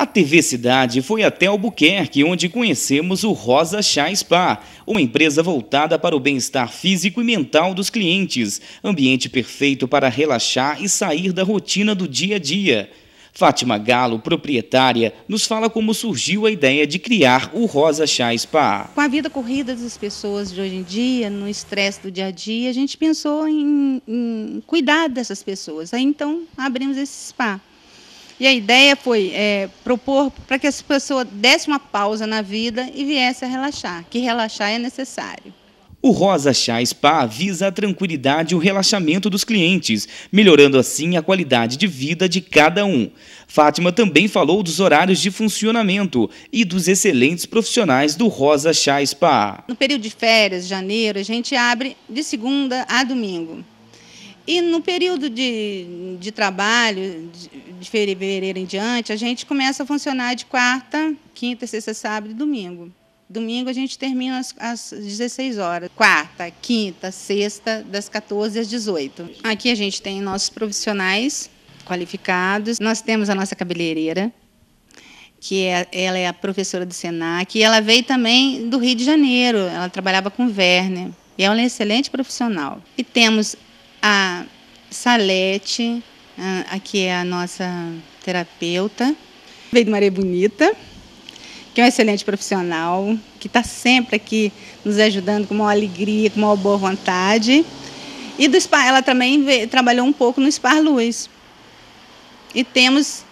A TV Cidade foi até Albuquerque, onde conhecemos o Rosa Chá Spa, uma empresa voltada para o bem-estar físico e mental dos clientes, ambiente perfeito para relaxar e sair da rotina do dia a dia. Fátima Galo, proprietária, nos fala como surgiu a ideia de criar o Rosa Chá Spa. Com a vida corrida das pessoas de hoje em dia, no estresse do dia a dia, a gente pensou em, em cuidar dessas pessoas. Aí então abrimos esse spa e a ideia foi é, propor para que essa pessoa desse uma pausa na vida e viesse a relaxar, que relaxar é necessário. O Rosa Chá Spa visa a tranquilidade e o relaxamento dos clientes, melhorando assim a qualidade de vida de cada um. Fátima também falou dos horários de funcionamento e dos excelentes profissionais do Rosa Chá Spa. No período de férias, janeiro, a gente abre de segunda a domingo. E no período de, de trabalho, de fevereiro em diante, a gente começa a funcionar de quarta, quinta, sexta, sábado e domingo. Domingo a gente termina às, às 16 horas. Quarta, quinta, sexta, das 14 às 18. Aqui a gente tem nossos profissionais qualificados. Nós temos a nossa cabeleireira, que é, ela é a professora do SENAC, e ela veio também do Rio de Janeiro, ela trabalhava com Werner, e ela é uma excelente profissional. E temos a Salete, aqui é a nossa terapeuta, veio do Maria Bonita, que é um excelente profissional, que está sempre aqui nos ajudando com uma alegria, com uma boa vontade. E do spa, ela também veio, trabalhou um pouco no Spar Luz. E temos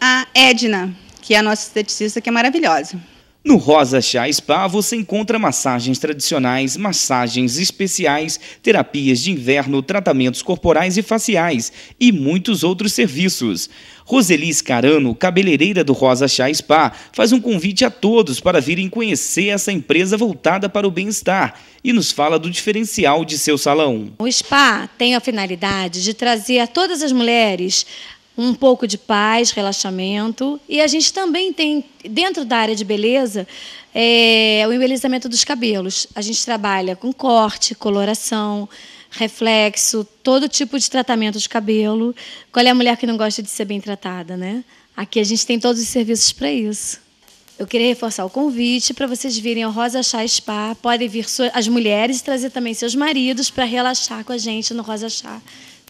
a Edna, que é a nossa esteticista, que é maravilhosa. No Rosa Chá Spa você encontra massagens tradicionais, massagens especiais, terapias de inverno, tratamentos corporais e faciais e muitos outros serviços. Roseli Carano, cabeleireira do Rosa Chá Spa, faz um convite a todos para virem conhecer essa empresa voltada para o bem-estar e nos fala do diferencial de seu salão. O spa tem a finalidade de trazer a todas as mulheres um pouco de paz, relaxamento. E a gente também tem, dentro da área de beleza, é, o embelezamento dos cabelos. A gente trabalha com corte, coloração, reflexo, todo tipo de tratamento de cabelo. Qual é a mulher que não gosta de ser bem tratada, né? Aqui a gente tem todos os serviços para isso. Eu queria reforçar o convite para vocês virem ao Rosa Chá Spa. Podem vir as mulheres e trazer também seus maridos para relaxar com a gente no Rosa Chá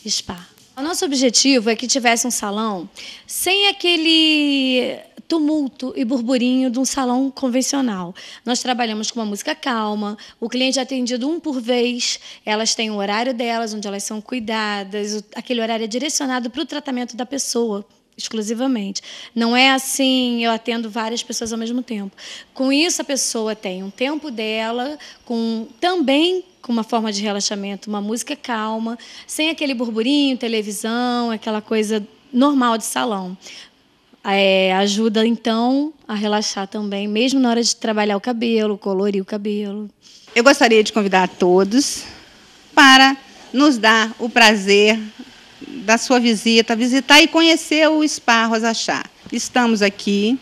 Spa. O nosso objetivo é que tivesse um salão sem aquele tumulto e burburinho de um salão convencional. Nós trabalhamos com uma música calma, o cliente é atendido um por vez, elas têm o horário delas, onde elas são cuidadas, aquele horário é direcionado para o tratamento da pessoa, exclusivamente. Não é assim, eu atendo várias pessoas ao mesmo tempo. Com isso, a pessoa tem um tempo dela, com também com uma forma de relaxamento, uma música calma, sem aquele burburinho, televisão, aquela coisa normal de salão. É, ajuda então a relaxar também, mesmo na hora de trabalhar o cabelo, colorir o cabelo. Eu gostaria de convidar todos para nos dar o prazer, da sua visita, visitar e conhecer o Spa Rosa Chá. Estamos aqui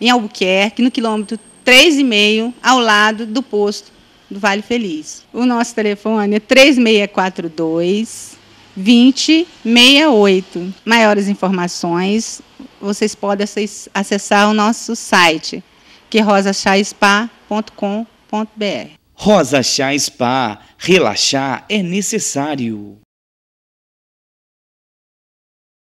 em Albuquerque, no quilômetro 3,5, ao lado do posto do Vale Feliz. O nosso telefone é 3642 2068. Maiores informações, vocês podem acessar o nosso site, que é rosachaspa.com.br. Rosa Chá Spa, relaxar é necessário.